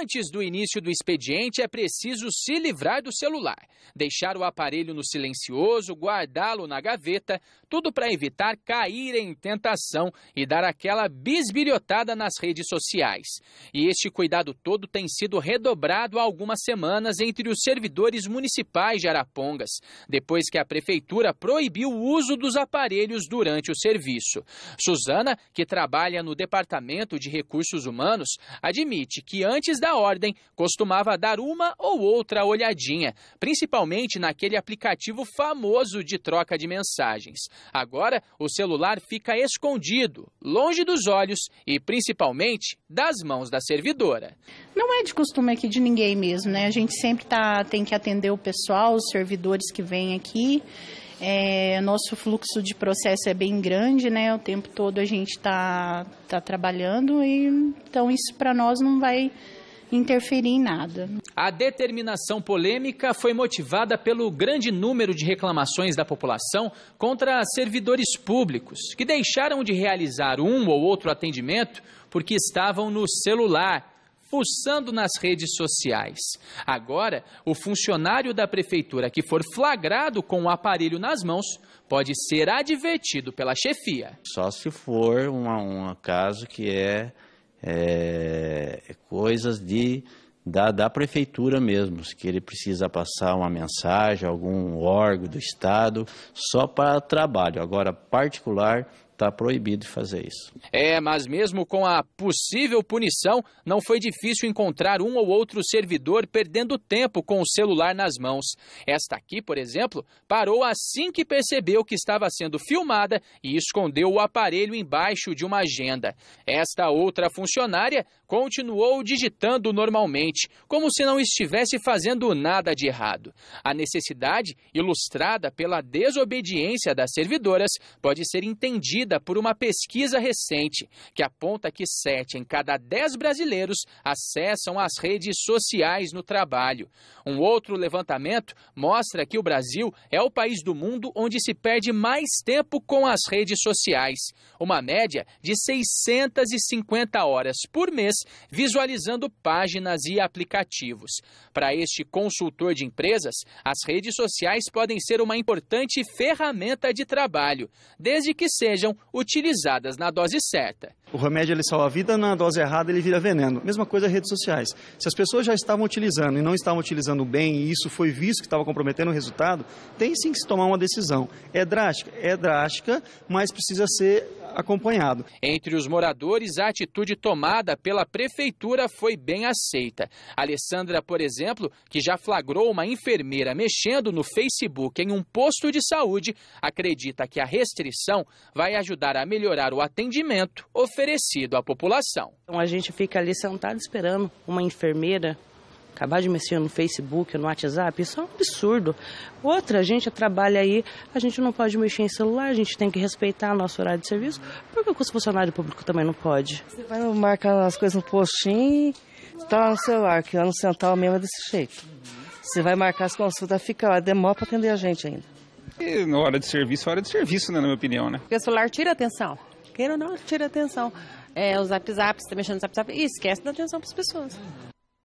Antes do início do expediente, é preciso se livrar do celular, deixar o aparelho no silencioso, guardá-lo na gaveta, tudo para evitar cair em tentação e dar aquela bisbilhotada nas redes sociais. E este cuidado todo tem sido redobrado há algumas semanas entre os servidores municipais de Arapongas, depois que a prefeitura proibiu o uso dos aparelhos durante o serviço. Suzana, que trabalha no Departamento de Recursos Humanos, admite que antes da ordem costumava dar uma ou outra olhadinha, principalmente naquele aplicativo famoso de troca de mensagens. Agora, o celular fica escondido, longe dos olhos e principalmente das mãos da servidora. Não é de costume aqui de ninguém mesmo, né? A gente sempre tá, tem que atender o pessoal, os servidores que vêm aqui. É, nosso fluxo de processo é bem grande, né? O tempo todo a gente está tá trabalhando e então isso para nós não vai interferir em nada. A determinação polêmica foi motivada pelo grande número de reclamações da população contra servidores públicos, que deixaram de realizar um ou outro atendimento porque estavam no celular pulsando nas redes sociais. Agora, o funcionário da prefeitura que for flagrado com o aparelho nas mãos pode ser advertido pela chefia. Só se for um caso que é é, é, coisas de, da, da prefeitura mesmo, que ele precisa passar uma mensagem, algum órgão do Estado, só para trabalho. Agora, particular, está proibido de fazer isso. É, mas mesmo com a possível punição, não foi difícil encontrar um ou outro servidor perdendo tempo com o celular nas mãos. Esta aqui, por exemplo, parou assim que percebeu que estava sendo filmada e escondeu o aparelho embaixo de uma agenda. Esta outra funcionária continuou digitando normalmente, como se não estivesse fazendo nada de errado. A necessidade, ilustrada pela desobediência das servidoras, pode ser entendida por uma pesquisa recente que aponta que 7 em cada 10 brasileiros acessam as redes sociais no trabalho. Um outro levantamento mostra que o Brasil é o país do mundo onde se perde mais tempo com as redes sociais, uma média de 650 horas por mês visualizando páginas e aplicativos. Para este consultor de empresas, as redes sociais podem ser uma importante ferramenta de trabalho, desde que sejam utilizadas na dose certa. O remédio ele salva a vida, na dose errada ele vira veneno. Mesma coisa redes sociais. Se as pessoas já estavam utilizando e não estavam utilizando bem e isso foi visto que estava comprometendo o resultado, tem sim que se tomar uma decisão. É drástica? É drástica, mas precisa ser acompanhado. Entre os moradores, a atitude tomada pela prefeitura foi bem aceita. Alessandra, por exemplo, que já flagrou uma enfermeira mexendo no Facebook em um posto de saúde, acredita que a restrição vai ajudar a melhorar o atendimento oferecido à população. Então a gente fica ali sentado esperando uma enfermeira Acabar de mexer no Facebook, no WhatsApp, isso é um absurdo. Outra, a gente trabalha aí, a gente não pode mexer em celular, a gente tem que respeitar nosso horário de serviço. Porque o funcionário público também não pode? Você vai marcar as coisas no postinho está lá no celular, que lá no central mesmo é desse jeito. Você vai marcar as consultas, fica lá, demora para atender a gente ainda. E na hora de serviço, hora de serviço, né, na minha opinião, né? Porque o celular tira atenção. Queira ou não, tira atenção. É, o zap zap, você tá mexendo no zap zap e esquece da atenção para as pessoas.